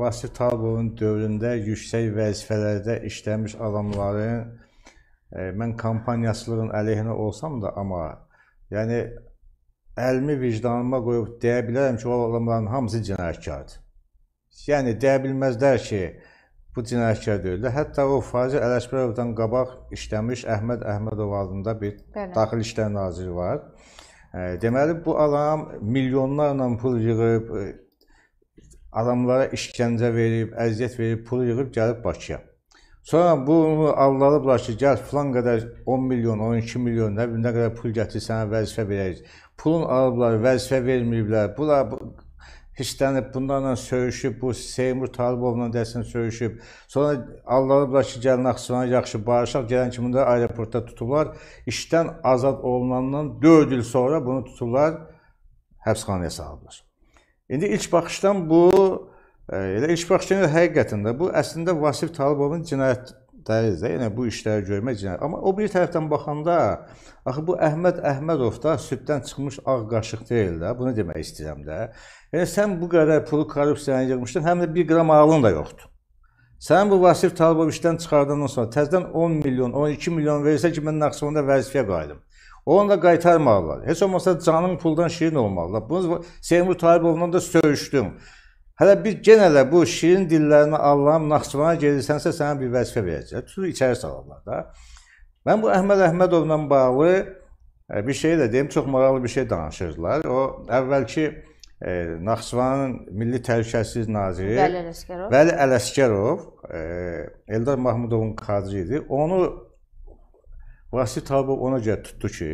Abbasi Taburin dövründə yüksək vəzifələrdə işləmiş adamların e, mən kampaniyasılığın əleyhinə olsam da, amma yəni əlimi vicdanıma qoyub deyə bilərəm ki, o adamların hamısı cinayətkardır. Yəni deyə bilməzlər ki, bu cinayətkar deyil. Hətta o Fazil Ələsbərovdan qabaq işləmiş Əhməd Əhmədov adında bir Bəli. daxili işlər naziri var. E, deməli bu adam milyonlarla pul yığıb e, adamlara işgəncə verib, əziyyət verib, pul yığıb gəlib Bakıya. Sonra bunu avladıblar ki, gəl filan qədər 10 milyon, 12 milyon, nə bilim nə qədər pul gətir sənə vəzifə verərik. Pulun alıblar, vəzifə verməyiblər. Bula bu, hissələnib, bunlarla söyüşüb, bu Seymur Talibovla dəsən söyüşüb. Sonra alladıblar ki, gəl Naxçıvana yaxşı barışaq, gələn kimi də aeroportda tutublar. İşdən azad olunandan 4 il sonra bunu tutublar, həbsxanaya salıblar. İndi ilk baxışdan bu e, elə ilk baxışdan elə həqiqətən də bu əslində Vasif Talıbovun cinayət dəlidir də. Yəni bu işləri görmək cinayət. Amma o bir tərəfdən baxanda axı bu Əhməd Əhmədov da sübdən çıxmış ağ qaşıq deyil də. Bunu demək istəyirəm də. Yəni sən bu qədər pulu korrupsiyaya yığmışdın, həm də 1 qram ağlın da yoxdur. Sən bu Vasif Talıbov işdən çıxardandan sonra təzədən 10 milyon, 12 milyon versə ki, mən Naxçıvanda vəzifəyə qayıdım. Onu da qaytarmalılar. Heç olmasa canın puldan şirin olmalılar. Bunu Seymur Tayibovla da söyüşdüm. Hələ bir genə də bu şirin dillərini Allahım Naxçıvana gedirsənsə sənə bir vəzifə verəcək. Tutur içəri salarlar da. Mən bu Əhməd Əhmədovla bağlı e, bir şey də deyim, çox maraqlı bir şey danışırdılar. O əvvəlki e, Naxçıvanın Milli Təhlükəsizlik Naziri Vəli Ələsgərov, Vəli Ələsgərov e, Eldar Mahmudovun kadri idi. Onu Vasif Talibov ona görə tutdu ki,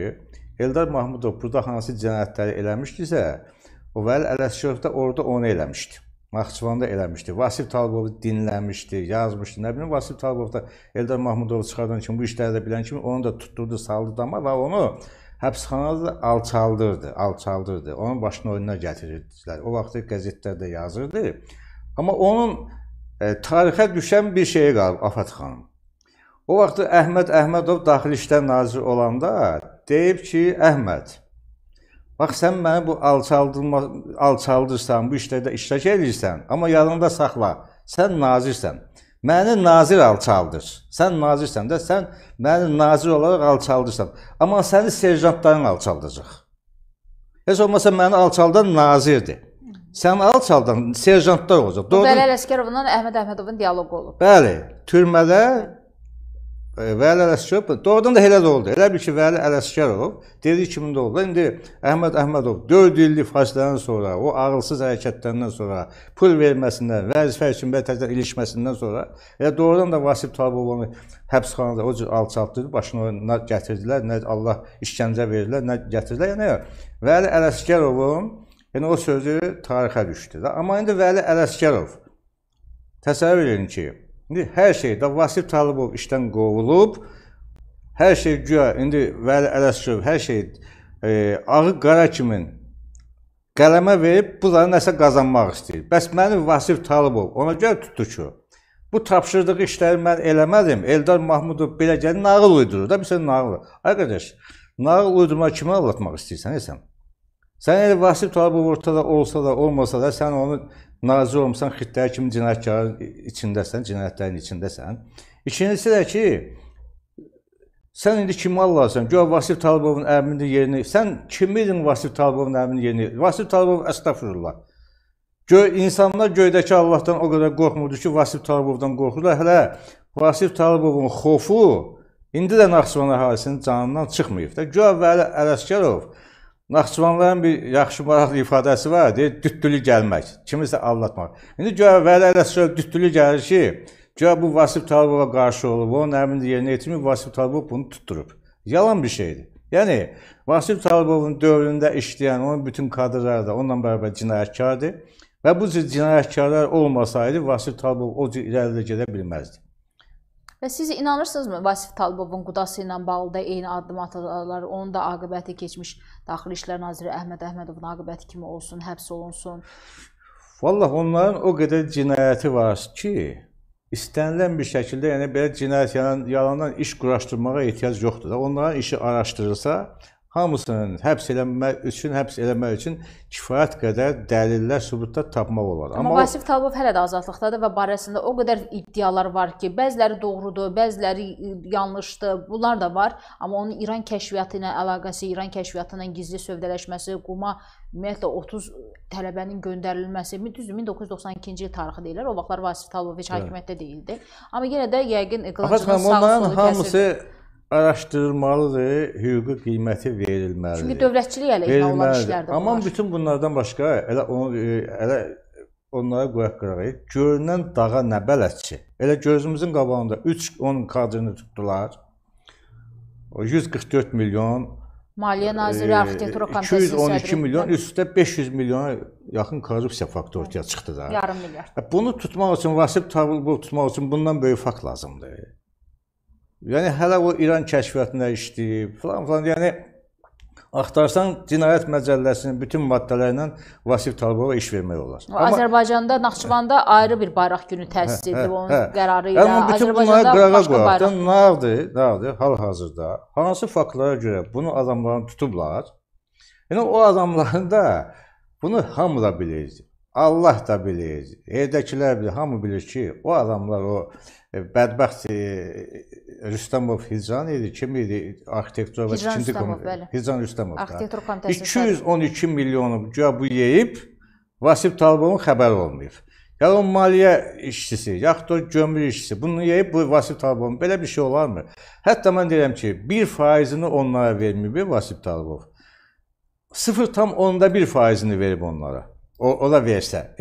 Eldar Mahmudov burada hansı cinayətləri eləmişdisə, o Vəli Ələsgərov da orada onu eləmişdi. Naxçıvanda eləmişdi. Vasif Talıbovu dinləmişdi, yazmışdı. Nə bilim Vasif Talıbov da Eldar Mahmudovu çıxardan kimi bu işləri də bilən kimi onu da tutdurdu, saldı dama və onu həbsxanada alçaldırdı, alçaldırdı. Onun başını oyuna gətirirdilər. O vaxt qəzetlərdə yazırdı. Amma onun e, tarixə düşən bir şeyi qalıb Afət xanım. O vaxtı Əhməd Əhmədov daxili işlər naziri olanda deyib ki, Əhməd, bax sən məni bu alçaldılma alçaldırsan, bu işlərdə iştirak edirsən, amma yanında saxla. Sən nazirsən. Məni nazir alçaldır. Sən nazirsən də sən məni nazir olaraq alçaldırsan. Amma səni serjantların alçaldacaq. Heç olmasa məni alçaldan nazirdir. Sən alçaldan serjantlar olacaq. Doğru? Bəli, Əskərovla Əhməd Əhmədovun dialoqu olub. Bəli, türmədə Vəli Ələsgərov doğrudan da elə də oldu. Elə bil ki, Vəli Ələsgərov dediyi kimi də oldu. İndi Əhməd Əhmədov 4 illik fasilədən sonra, o ağılsız hərəkətlərindən sonra, pul verməsindən, vəzifə üçün bəlkə ilişməsindən sonra elə doğrudan da Vasif Tabubanı həbsxanada o cür alçaltdı, başına nə gətirdilər, nə Allah işgəncə verdilər, nə gətirdilər. Yəni Vəli Ələsgərovun yəni o sözü tarixə düşdü. Amma indi Vəli Ələsgərov təsəvvür edin ki, İndi hər şeydə Vasif Talıbov işdən qovulub. Hər şey güya indi Vəli Ələsgöv hər şey e, ağı qara kimin qələmə verib bunları nəsə qazanmaq istəyir. Bəs mənim Vasif Talıbov ona görə tutdu ki, bu tapşırdığı işləri mən eləmədim. Eldar Mahmudov belə gəlir nağıl uydurur da, bir sən nağıl. Arkadaş, nağıl uydurma kimi anlatmaq istəyirsən, esən? Sən elə Vasif Talibov ortada olsa da, olmasa da, sən onu narazı olmusan, xitlər kimi cinayətkarın içindəsən, cinayətlərin içindəsən. İkincisi də ki, sən indi kimi Allahsan? Gör Vasif Talibovun əmrinin yerini, sən kimiydin Vasif Talibovun əmrinin yerini? Vasif Talibov əstəğfurullah. Gör insanlar göydəki Allahdan o qədər qorxmurdu ki, Vasif Talibovdan qorxurlar. Hələ Vasif Talibovun xofu indi də Naxçıvan əhalisinin canından çıxmayıb da. Gör Vəli Ələsgərov Naxçıvanların bir yaxşı maraqlı ifadəsi var, deyir, dütdülü gəlmək, kimisə avlatmaq. İndi görə vələ rəsul dütdülü gəlir ki, görə bu Vasif Talibova qarşı olub, onun əmrini yerinə yetirməyib, Vasif Talibov bunu tutturub. Yalan bir şeydir. Yəni, Vasif Talibovun dövründə işləyən onun bütün kadrları da onunla bərabər cinayətkardır və bu cür cinayətkarlar olmasaydı, Vasif Talibov o cür irəlidə gedə bilməzdi. Və siz inanırsınızmı Vasif Talibovun qudası ilə bağlı da eyni addım atırlar, onun da aqibəti keçmiş Daxili İşlər naziri Əhməd Əhmədovun aqibəti kimi olsun, həbs olunsun? Vallah onların o qədər cinayəti var ki, istənilən bir şəkildə, yəni belə cinayət yalandan iş quraşdırmağa ehtiyac yoxdur da. Onların işi araşdırılsa, hamısının həbs eləmək üçün, həbs eləmək üçün kifayət qədər dəlillər, sübutlar tapmaq olar. Amma, Amma Vasif Talibov hələ də azadlıqdadır və barəsində o qədər iddialar var ki, bəziləri doğrudur, bəziləri yanlışdır. Bunlar da var. Amma onun İran kəşfiyyatı ilə əlaqəsi, İran kəşfiyyatı ilə gizli sövdələşməsi, quma ümumiyyətlə 30 tələbənin göndərilməsi, düzdür, 1992-ci il tarixi deyirlər. O vaxtlar Vasif Talibov heç hakimiyyətdə deyildi. Amma yenə də yəqin qılıncının sağ-solu kəsirdi. Onların hamısı araşdırılmalıdır, hüquqi qiyməti verilməlidir. Çünki dövlətçilik əleyhinə olan işlərdir. Amma bunlar. bütün bunlardan başqa elə onu e, elə onlara qoyaq qırağa. Görünən dağa nə bələdçi. Elə gözümüzün qabağında 3-10 kadrını tutdular. 144 milyon Maliyyə e, Naziri e, Arxitektur Komitəsinin sədri 212 milyon üstə 500 milyona yaxın korrupsiya faktı ortaya çıxdı da. Yarım milyard. E, bunu tutmaq üçün Vasif Tavulbul tutmaq üçün bundan böyük fakt lazımdır. Yəni hələ o İran kəşfiyyatında işləyib, falan falan. Yəni Axtarsan cinayət məcəlləsinin bütün maddələri ilə Vasif Talibova iş vermək olar. Amma Azərbaycanda, Naxçıvanda hə, ayrı bir bayraq günü təsis hə, edilib hə, onun hə, qərarı ilə. Yəni bütün bunları qırağa qoyaraq nardır, nardır hal-hazırda. Hansı faktlara görə bunu adamların tutublar? Yəni o adamların da bunu hamı da bilirdi. Allah da bilir, evdəkilər bilir, hamı bilir ki, o adamlar o e, bədbəxt e, Rüstemov Hicran idi, kim idi? Arxitektura və tikinti komitəsi. Hicran Rüstemov. Arxitektura komitəsi. 212 milyonu güya bu yeyib, Vasif Talibovun xəbəri olmayıb. Ya o maliyyə işçisi, yaxud da gömrük işçisi bunu yeyib bu Vasif Talibov. Belə bir şey olarmı? Hətta mən deyirəm ki, 1%-ini onlara verməyib Vasif Talibov. 0.1%-ini verib onlara. Olá, besta.